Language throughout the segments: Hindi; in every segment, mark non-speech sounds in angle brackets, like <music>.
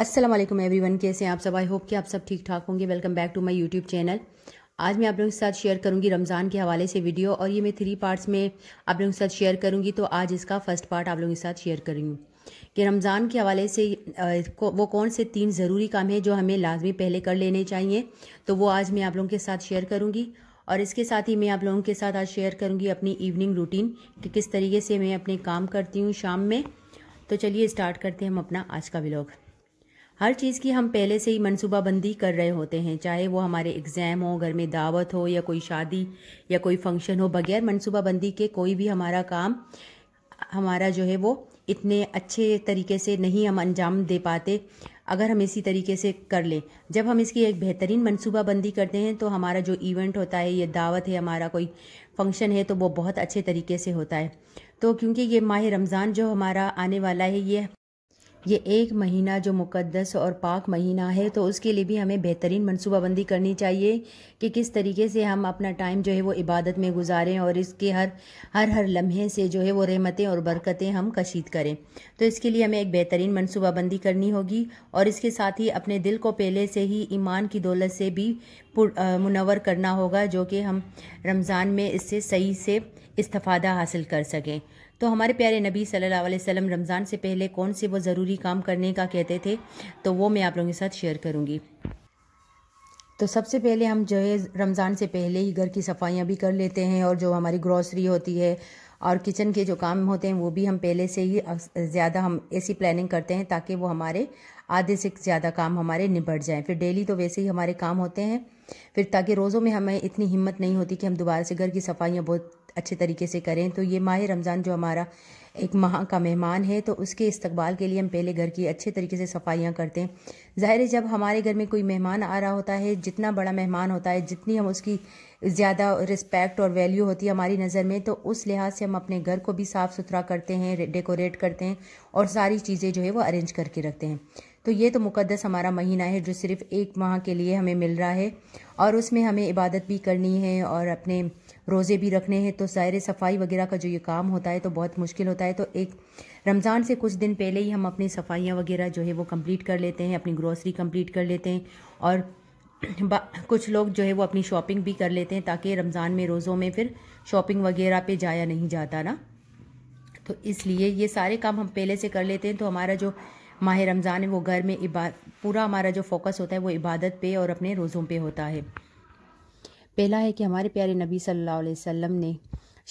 अस्सलाम वालेकुम वन कैसे हैं आप सब आई होप कि आप सब ठीक ठाक होंगे welcome back to my YouTube channel आज मैं आप लोगों के साथ शेयर करूंगी रमज़ान के हवाले से वीडियो और ये मैं थ्री पार्ट्स में आप लोगों के साथ शेयर करूंगी तो आज इसका फर्स्ट पार्ट आप लोगों के साथ शेयर करूंगी कि रमज़ान के हवाले से वो कौन से तीन ज़रूरी काम हैं जो हमें लाजमी पहले कर लेने चाहिए तो वो आज मैं आप लोगों के साथ शेयर करूँगी और इसके साथ ही मैं आप लोगों के साथ आज शेयर करूँगी अपनी इवनिंग रूटीन कि किस तरीके से मैं अपने काम करती हूँ शाम में तो चलिए स्टार्ट करते हैं हम अपना आज का ब्लॉग हर चीज़ की हम पहले से ही मनसूबाबंदी कर रहे होते हैं चाहे वो हमारे एग्ज़ाम हो घर में दावत हो या कोई शादी या कोई फंक्शन हो बगैर मनसूबाबंदी के कोई भी हमारा काम हमारा जो है वो इतने अच्छे तरीके से नहीं हम अंजाम दे पाते अगर हम इसी तरीके से कर लें जब हम इसकी एक बेहतरीन मनसूबाबंदी करते हैं तो हमारा जो इवेंट होता है ये दावत है हमारा कोई फंक्शन है तो वो बहुत अच्छे तरीके से होता है तो क्योंकि ये माह रमज़ान जो हमारा आने वाला है ये ये एक महीना जो मुकद्दस और पाक महीना है तो उसके लिए भी हमें बेहतरीन मनसूबाबंदी करनी चाहिए कि किस तरीके से हम अपना टाइम जो है वो इबादत में गुजारें और इसके हर हर हर लम्हे से जो है वो रहमतें और बरकतें हम कशीद करें तो इसके लिए हमें एक बेहतरीन मनसूबाबंदी करनी होगी और इसके साथ ही अपने दिल को पहले से ही ईमान की दौलत से भी मुनवर करना होगा जो कि हम रमज़ान में इससे सही से इस्तफ़ादा हासिल कर सकें तो हमारे प्यारे नबी सल्लल्लाहु अलैहि वसल्लम रमज़ान से पहले कौन से वो ज़रूरी काम करने का कहते थे तो वो मैं आप लोगों के साथ शेयर करूँगी तो सबसे पहले हम जो है रमज़ान से पहले ही घर की सफाइयाँ भी कर लेते हैं और जो हमारी ग्रॉसरी होती है और किचन के जो काम होते हैं वो भी हम पहले से ही ज़्यादा हम ऐसी प्लानिंग करते हैं ताकि वो हमारे आधे से ज़्यादा काम हमारे निपट जाएं फिर डेली तो वैसे ही हमारे काम होते हैं फिर ताकि रोज़ों में हमें इतनी हिम्मत नहीं होती कि हम दोबारा से घर की सफाइयाँ बहुत अच्छे तरीके से करें तो ये माह रमज़ान जो हमारा एक माह का मेहमान है तो उसके इस्तकबाल के लिए हम पहले घर की अच्छे तरीके से सफाइयाँ करते हैं ज़ाहिर है जब हमारे घर में कोई मेहमान आ रहा होता है जितना बड़ा मेहमान होता है जितनी हम उसकी ज़्यादा रिस्पेक्ट और वैल्यू होती है हमारी नज़र में तो उस लिहाज से हम अपने घर को भी साफ़ सुथरा करते हैं डेकोरेट करते हैं और सारी चीज़ें जो है वो अरेंज करके रखते हैं तो ये तो मुकद्दस हमारा महीना है जो सिर्फ एक माह के लिए हमें मिल रहा है और उसमें हमें इबादत भी करनी है और अपने रोज़े भी रखने हैं तो सैर सफाई वगैरह का जो ये काम होता है तो बहुत मुश्किल होता है तो एक रमज़ान से कुछ दिन पहले ही हम अपनी सफाइयाँ वगैरह जो है वो कम्प्लीट कर लेते हैं अपनी ग्रोसरी कम्प्लीट कर लेते हैं और <clears throat> कुछ लोग जो है वो अपनी शॉपिंग भी कर लेते हैं ताकि रमज़ान में रोज़ों में फिर शॉपिंग वगैरह पे जाया नहीं जाता ना तो इसलिए ये सारे काम हम पहले से कर लेते हैं तो हमारा जो माह रमज़ान है वो घर में इबा पूरा हमारा जो फोकस होता है वो इबादत पे और अपने रोज़ों पे होता है पहला है कि हमारे प्यारे नबी सल्लल्लाहु अलैहि वसल्लम ने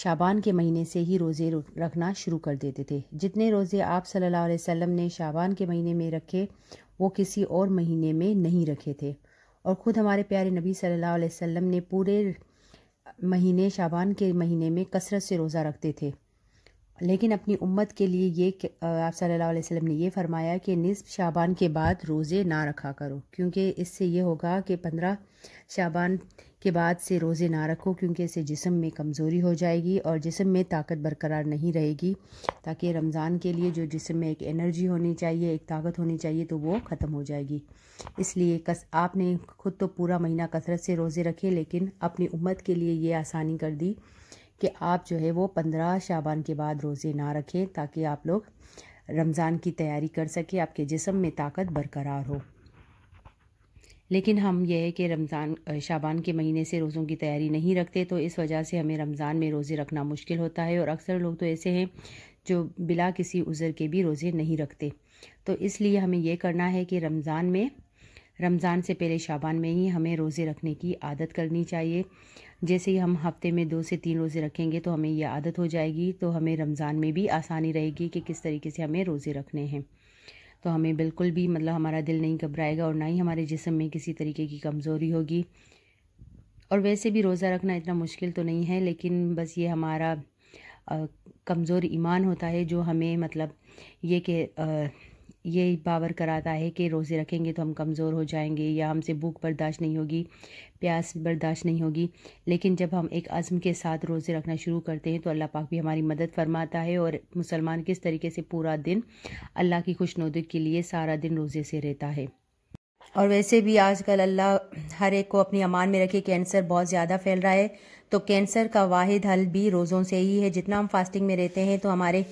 शाबान के महीने से ही रोज़े रखना शुरू कर देते थे जितने रोज़े आप सल्लल्लाहु अलैहि वसल्लम ने शाबान के महीने में रखे वो किसी और महीने में नहीं रखे थे और ख़ुद हमारे प्यारे नबी सल्लल्लाहु अलैहि वसल्लम ने पूरे महीने शाबान के महीने में कसरत से रोज़ा रखते थे लेकिन अपनी उम्मत के लिए ये आप सल्लल्लाहु अलैहि वसल्लम ने ये फरमाया कि निसब शाबान के बाद रोज़े ना रखा करो क्योंकि इससे ये होगा कि पंद्रह शाबान के बाद से रोज़े ना रखो क्योंकि इससे जिसम में कमज़ोरी हो जाएगी और जिसम में ताकत बरकरार नहीं रहेगी ताकि रमज़ान के लिए जो जिसम में एक एनर्जी होनी चाहिए एक ताकत होनी चाहिए तो वो ख़त्म हो जाएगी इसलिए कस आपने खुद तो पूरा महीना कसरत से रोज़े रखे लेकिन अपनी उम्मत के लिए ये आसानी कर दी कि आप जो है वो पंद्रह शाबान के बाद रोज़े ना रखें ताकि आप लोग रमज़ान की तैयारी कर सकें आपके जिसम में ताकत बरकरार हो लेकिन हम यह है कि रमज़ान शाबान के महीने से रोज़ों की तैयारी नहीं रखते तो इस वजह से हमें रमज़ान में रोज़े रखना मुश्किल होता है और अक्सर लोग तो ऐसे हैं जो बिला किसी उज़र के भी रोज़े नहीं रखते तो इसलिए हमें यह करना है कि रमज़ान में रमज़ान से पहले शाबान में ही हमें रोज़े रखने की आदत करनी चाहिए जैसे ही हम हफ्ते में दो से तीन रोज़े रखेंगे तो हमें यह आदत हो जाएगी तो हमें रमज़ान में भी आसानी रहेगी कि किस तरीके से हमें रोज़े रखने हैं तो हमें बिल्कुल भी मतलब हमारा दिल नहीं घबराएगा और ना ही हमारे जिसम में किसी तरीके की कमज़ोरी होगी और वैसे भी रोज़ा रखना इतना मुश्किल तो नहीं है लेकिन बस ये हमारा कमज़ोर ईमान होता है जो हमें मतलब ये कि ये पावर कराता है कि रोज़े रखेंगे तो हम कमज़ोर हो जाएंगे या हमसे भूख बर्दाश्त नहीं होगी प्यास बर्दाश्त नहीं होगी लेकिन जब हम एक अज़म के साथ रोज़े रखना शुरू करते हैं तो अल्लाह पाक भी हमारी मदद फरमाता है और मुसलमान किस तरीके से पूरा दिन अल्लाह की खुशनुदी के लिए सारा दिन रोज़े से रहता है और वैसे भी आजकल अल्लाह हर एक को अपनी अमान में रखे कैंसर बहुत ज़्यादा फैल रहा है तो कैंसर का वाहिद हल भी रोज़ों से ही है जितना हम फास्टिंग में रहते हैं तो हमारे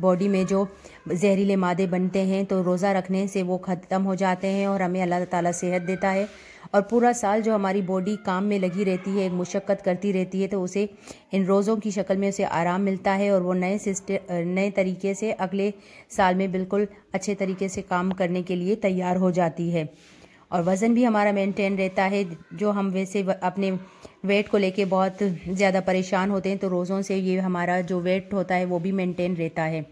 बॉडी में जो जहरीले मादे बनते हैं तो रोज़ा रखने से वो ख़त्म हो जाते हैं और हमें अल्लाह ताला सेहत देता है और पूरा साल जो हमारी बॉडी काम में लगी रहती है मुशक्क़त करती रहती है तो उसे इन रोज़ों की शक्ल में उसे आराम मिलता है और वो नए सिस्टम नए तरीके से अगले साल में बिल्कुल अच्छे तरीके से काम करने के लिए तैयार हो जाती है और वज़न भी हमारा मेंटेन रहता है जो हम वैसे अपने वेट को लेके बहुत ज़्यादा परेशान होते हैं तो रोज़ों से ये हमारा जो वेट होता है वो भी मेंटेन रहता है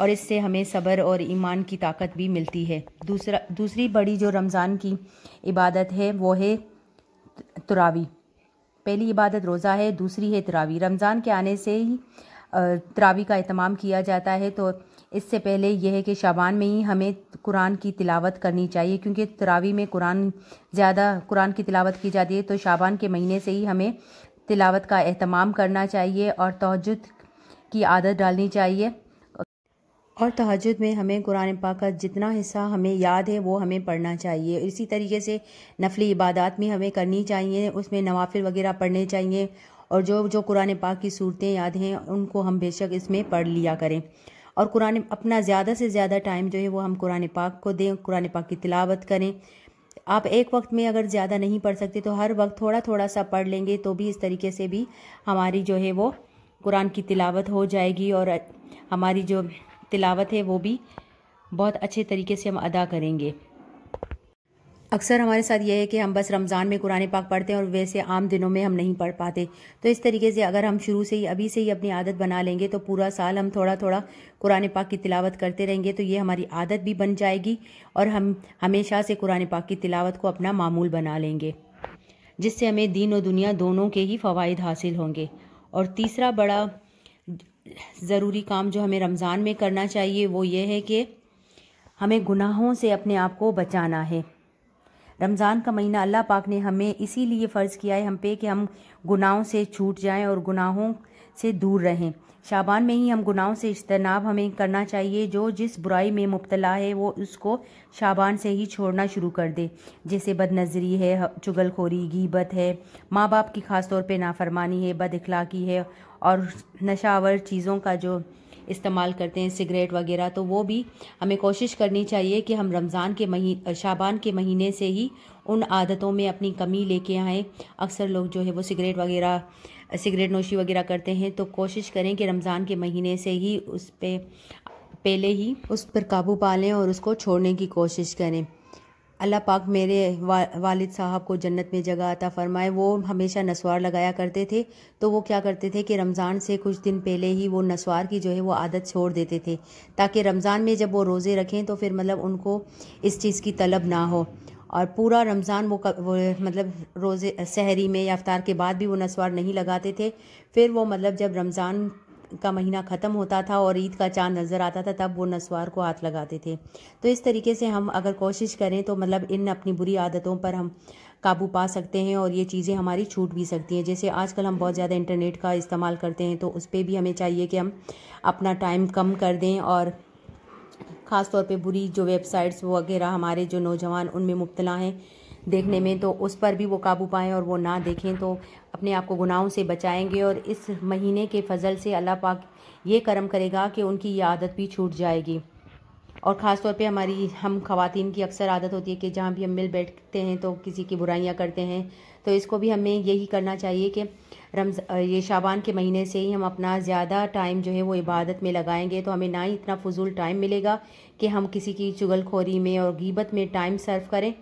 और इससे हमें सब्र और ईमान की ताकत भी मिलती है दूसरा दूसरी बड़ी जो रमज़ान की इबादत है वो है तरावी पहली इबादत रोज़ा है दूसरी है तरावी रमज़ान के आने से ही तरावी का अहतमाम किया जाता है तो इससे पहले यह है कि शाबान में ही हमें कुरान की तिलावत करनी चाहिए क्योंकि तरावी में कुरान ज़्यादा कुरान की तिलावत की जाती है तो शाबान के महीने से ही हमें तिलावत का अहतमाम करना चाहिए और तहजद की आदत डालनी चाहिए और तहजद में हमें कुरान पाक का जितना हिस्सा हमें याद है वो हमें पढ़ना चाहिए इसी तरीके से नफली इबादत भी हमें करनी चाहिए उसमें नवाफिल वगैरह पढ़ने चाहिए और जो जो कुरान पाक की सूरतें याद हैं उनको हम बेशक इसमें पढ़ लिया करें और कुरान अपना ज़्यादा से ज़्यादा टाइम जो है वो हम कुरान पाक को दें कुरान पाक की तिलावत करें आप एक वक्त में अगर ज़्यादा नहीं पढ़ सकते तो हर वक्त थोड़ा थोड़ा सा पढ़ लेंगे तो भी इस तरीके से भी हमारी जो है वो कुरान की तिलावत हो जाएगी और हमारी जो तिलावत है वो भी बहुत अच्छे तरीके से हम अदा करेंगे अक्सर हमारे साथ यह है कि हम बस रमज़ान में कुरान पाक पढ़ते हैं और वैसे आम दिनों में हम नहीं पढ़ पाते तो इस तरीके से अगर हम शुरू से ही अभी से ही अपनी आदत बना लेंगे तो पूरा साल हम थोड़ा थोड़ा कुरान पाक की तिलावत करते रहेंगे तो ये हमारी आदत भी बन जाएगी और हम हमेशा से कुरान पाक की तिलावत को अपना मामूल बना लेंगे जिससे हमें दीन और दुनिया दोनों के ही फ़वाद हासिल होंगे और तीसरा बड़ा ज़रूरी काम जो हमें रमज़ान में करना चाहिए वो ये है कि हमें गुनाहों से अपने आप को बचाना है रमज़ान का महीना अल्लाह पाक ने हमें इसीलिए फ़र्ज़ किया है हम पे कि हम गुनाहों से छूट जाएं और गुनाहों से दूर रहें शाबान में ही हम गुनाहों से इज्तनाब हमें करना चाहिए जो जिस बुराई में मुबतला है वो उसको शाबान से ही छोड़ना शुरू कर दे जैसे बदनजरी है चुगलखोरी गीबत है माँ बाप की ख़ास तौर पे नाफरमानी है बद अखलाकी है और नशावर चीज़ों का जो इस्तेमाल करते हैं सिगरेट वगैरह तो वो भी हमें कोशिश करनी चाहिए कि हम रमज़ान के महीने शाबान के महीने से ही उन आदतों में अपनी कमी लेके आएँ अक्सर लोग जो है वो सिगरेट वगैरह सिगरेट नोशी वगैरह करते हैं तो कोशिश करें कि रमज़ान के महीने से ही उस पर पहले ही उस पर काबू पा लें और उसको छोड़ने की कोशिश करें अल्लाह पाक मेरे वा, वालिद साहब को जन्नत में जगह आता फ़रमाए वो हमेशा नसवार लगाया करते थे तो वो क्या करते थे कि रमज़ान से कुछ दिन पहले ही वो नसवार की जो है वो आदत छोड़ देते थे ताकि रमज़ान में जब वो रोज़े रखें तो फिर मतलब उनको इस चीज़ की तलब ना हो और पूरा रमज़ान वो, वो मतलब रोज़े सहरी में या अफ्तार के बाद भी वो नसवार नहीं लगाते थे फिर वो मतलब जब रमज़ान का महीना ख़त्म होता था और ईद का चांद नज़र आता था तब वो नस्वार को हाथ लगाते थे तो इस तरीके से हम अगर कोशिश करें तो मतलब इन अपनी बुरी आदतों पर हम काबू पा सकते हैं और ये चीज़ें हमारी छूट भी सकती हैं जैसे आजकल हम बहुत ज़्यादा इंटरनेट का इस्तेमाल करते हैं तो उस पर भी हमें चाहिए कि हम अपना टाइम कम कर दें और ख़ास तौर पे बुरी जो वेबसाइट्स वगैरह हमारे जो नौजवान उनमें मुबतला हैं देखने में तो उस पर भी वो काबू पाएँ और वो ना देखें तो अपने आप को गुनाहों से बचाएंगे और इस महीने के फजल से अल्लाह पाक ये कर्म करेगा कि उनकी ये आदत भी छूट जाएगी और ख़ास तौर पे हमारी हम खातन की अक्सर आदत होती है कि जहाँ भी हम मिल बैठते हैं तो किसी की बुराइयाँ करते हैं तो इसको भी हमें यही करना चाहिए कि रमज़ ये शाबान के महीने से ही हम अपना ज़्यादा टाइम जो है वो इबादत में लगाएंगे तो हमें ना ही इतना फजूल टाइम मिलेगा कि हम किसी की चुगलखोरी में और गीबत में टाइम सर्व करें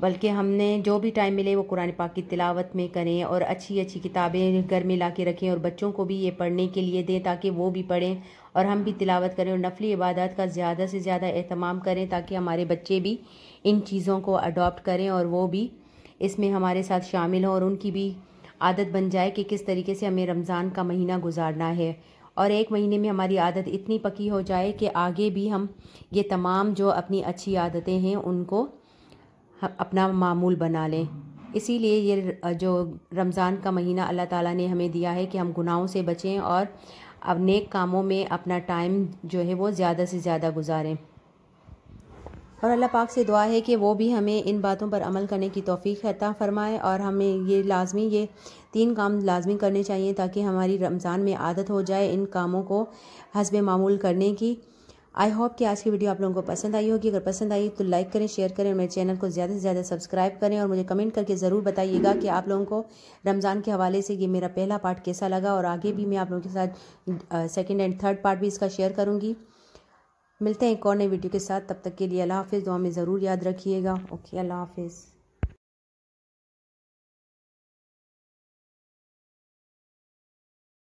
बल्कि हमने जो भी टाइम मिले वो कुरान पाक की तिलावत में करें और अच्छी अच्छी किताबें घर में ला के रखें और बच्चों को भी ये पढ़ने के लिए दें ताकि वो भी पढ़ें और हम भी तिलावत करें और नफली इबादत का ज़्यादा से ज़्यादा अहतमाम करें ताकि हमारे बच्चे भी इन चीज़ों को अडोप्ट करें और वो भी इसमें हमारे साथ शामिल हों और उनकी भी आदत बन जाए कि किस तरीके से हमें रमज़ान का महीना गुजारना है और एक महीने में हमारी आदत इतनी पकी हो जाए कि आगे भी हम ये तमाम जो अपनी अच्छी आदतें हैं उनको अपना मामूल बना लें इसीलिए ये जो रमज़ान का महीना अल्लाह ताला ने हमें दिया है कि हम गुनाहों से बचें और अब नेक कामों में अपना टाइम जो है वो ज़्यादा से ज़्यादा गुजारें और अल्लाह पाक से दुआ है कि वो भी हमें इन बातों पर अमल करने की तोफ़ी अता फ़रमाए और हमें ये लाजमी ये तीन काम लाजमी करने चाहिए ताकि हमारी रमज़ान में आदत हो जाए इन कामों को हसब मामूल करने की आई होप कि आज की वीडियो आप लोगों को पसंद आई होगी अगर पसंद आई तो लाइक करें शेयर करें और मेरे चैनल को ज़्यादा से ज़्यादा सब्सक्राइब करें और मुझे कमेंट करके ज़रूर बताइएगा कि आप लोगों को रमज़ान के हवाले से ये मेरा पहला पार्ट कैसा लगा और आगे भी मैं आप लोगों के साथ सेकेंड एंड थर्ड पार्ट भी इसका शेयर करूँगी मिलते हैं एक और नई वीडियो के साथ तब तक के लिए अल्लाह हाफ़ दुआ में ज़रूर याद रखिएगा ओके अल्लाह हाफिज़